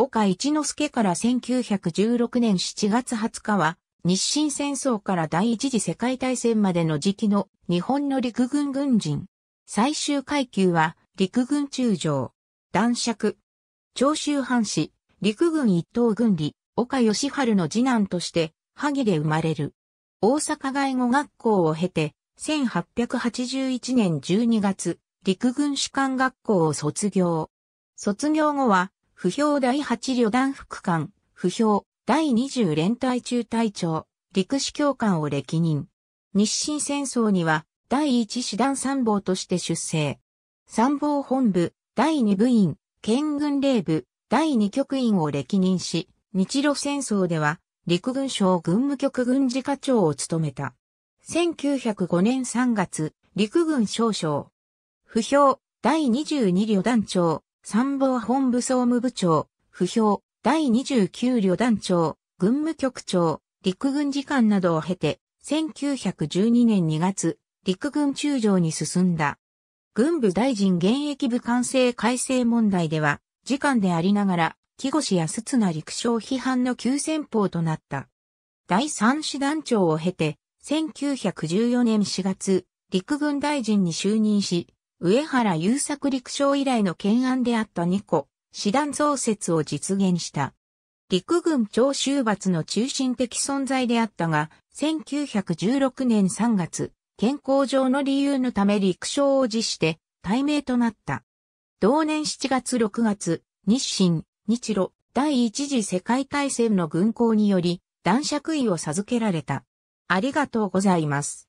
岡一之助から1916年7月20日は、日清戦争から第一次世界大戦までの時期の日本の陸軍軍人。最終階級は陸軍中将、男爵、長州藩士、陸軍一等軍理、岡義春の次男として、萩で生まれる。大阪外語学校を経て、1881年12月、陸軍士官学校を卒業。卒業後は、不評第8旅団副官、不評第20連隊中隊長、陸士教官を歴任。日清戦争には第1師団参謀として出征。参謀本部、第2部員、県軍令部、第2局員を歴任し、日露戦争では陸軍省軍務局軍事課長を務めた。1905年3月、陸軍少将。不評、第22旅団長、参謀本部総務部長、不評、第29旅団長、軍務局長、陸軍次官などを経て、1912年2月、陸軍中将に進んだ。軍部大臣現役部完成改正問題では、次官でありながら、木越安綱陸将批判の急先鋒となった。第三師団長を経て、1914年4月、陸軍大臣に就任し、上原優作陸将以来の懸案であった二個、師団増設を実現した。陸軍長州罰の中心的存在であったが、1916年3月、健康上の理由のため陸将を辞して、対名となった。同年7月6月、日清、日露、第一次世界大戦の軍港により、男爵位を授けられた。ありがとうございます。